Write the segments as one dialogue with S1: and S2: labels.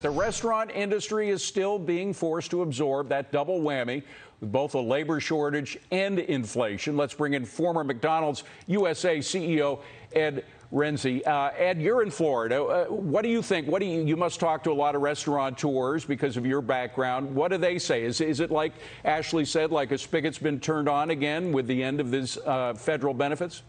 S1: The restaurant industry is still being forced to absorb that double whammy with both a labor shortage and inflation. Let's bring in former McDonald's USA CEO Ed Renzi. Uh, Ed, you're in Florida. Uh, what do you think? What do you, you must talk to a lot of restaurateurs because of your background. What do they say? Is, is it like Ashley said, like a spigot's been turned on again with the end of these uh, federal benefits?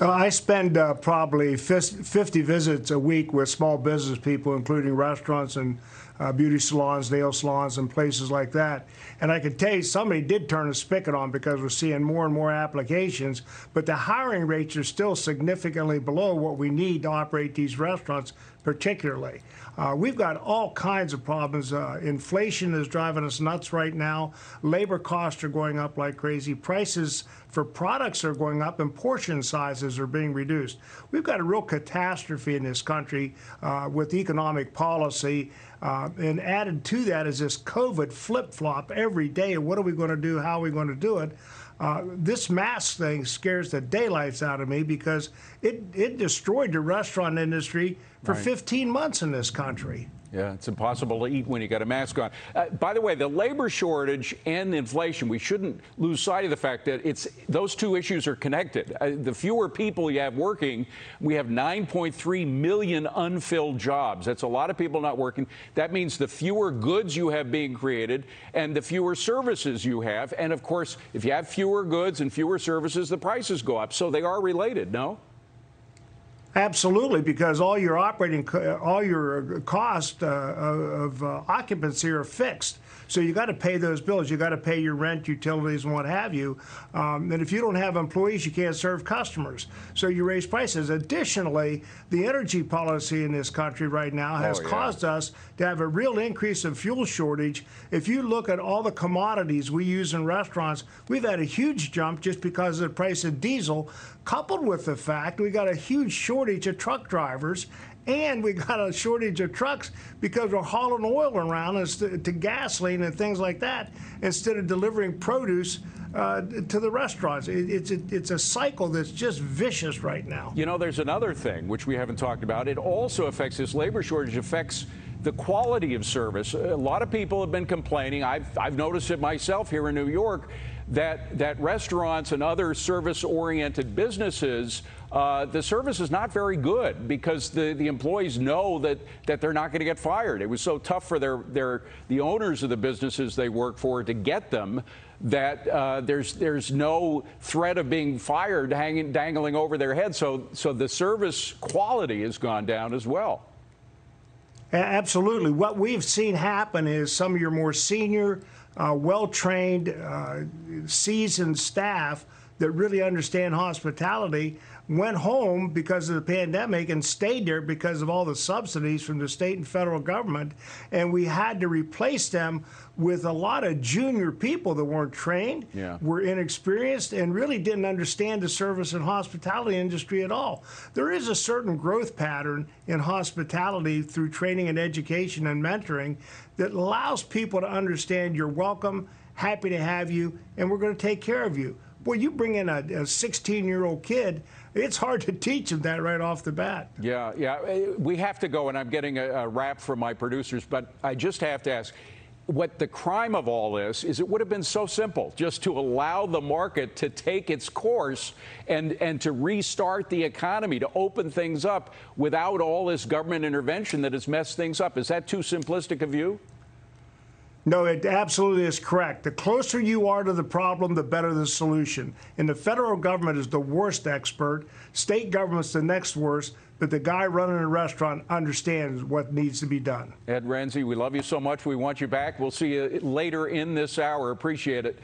S2: Uh, I spend uh, probably 50 visits a week with small business people, including restaurants and uh, beauty salons, nail salons, and places like that. And I can tell you somebody did turn a spigot on because we're seeing more and more applications, but the hiring rates are still significantly below what we need to operate these restaurants particularly. Uh, we've got all kinds of problems. Uh, inflation is driving us nuts right now. Labor costs are going up like crazy. Prices for products are going up, and portion sizes are being reduced. We've got a real catastrophe in this country uh, with economic policy. Uh, and added to that is this COVID flip flop every day. What are we going to do? How are we going to do it? Uh, this mask thing scares the daylights out of me because it, it destroyed the restaurant industry for right. 15 months in this country.
S1: Yeah, it's impossible to eat when you got a mask on. Uh, by the way, the labor shortage and inflation, we shouldn't lose sight of the fact that it's those two issues are connected. Uh, the fewer people you have working, we have 9.3 million unfilled jobs. That's a lot of people not working. That means the fewer goods you have being created and the fewer services you have. And of course, if you have fewer goods and fewer services, the prices go up. So they are related, no?
S2: Absolutely, because all your operating, all your uh, cost uh, uh, of uh, occupancy are fixed. So you got to pay those bills. You got to pay your rent, utilities, and what have you. Um, and if you don't have employees, you can't serve customers. So you raise prices. Additionally, the energy policy in this country right now has oh, yeah. caused us to have a real increase in fuel shortage. If you look at all the commodities we use in restaurants, we've had a huge jump just because of the price of diesel, coupled with the fact we got a huge shortage shortage of truck drivers and we got a shortage of trucks because we're hauling oil around as to, to gasoline and things like that instead of delivering produce uh, to the restaurants. It, it's, it, it's a cycle that's just vicious right now.
S1: You know, there's another thing which we haven't talked about. It also affects this labor shortage affects the quality of service. A lot of people have been complaining. I've, I've noticed it myself here in New York that that restaurants and other service oriented businesses uh, the service is not very good because the, the employees know that, that they're not going to get fired. It was so tough for their, their, the owners of the businesses they work for to get them that uh, there's there's no threat of being fired hanging dangling over their head. So so the service quality has gone down as well.
S2: Absolutely. What we've seen happen is some of your more senior, uh, well trained, uh, seasoned staff that really understand hospitality went home because of the pandemic and stayed there because of all the subsidies from the state and federal government. And we had to replace them with a lot of junior people that weren't trained, yeah. were inexperienced, and really didn't understand the service and hospitality industry at all. There is a certain growth pattern in hospitality through training and education and mentoring that allows people to understand you're welcome, happy to have you, and we're going to take care of you. Well, you bring in a 16-year-old kid, it's hard to teach him that right off the bat.
S1: Yeah, yeah. Eh, we have to go, and I'm getting a, a wrap from my producers, but I just have to ask, what the crime of all this is it would have been so simple just to allow the market to take its course and, and to restart the economy, to open things up without all this government intervention that has messed things up. Is that too simplistic a view?
S2: No, it absolutely is correct. The closer you are to the problem, the better the solution. And the federal government is the worst expert, state government's the next worst. But the guy running a restaurant understands what needs to be
S1: done. Ed Renzi, we love you so much. We want you back. We'll see you later in this hour. Appreciate it.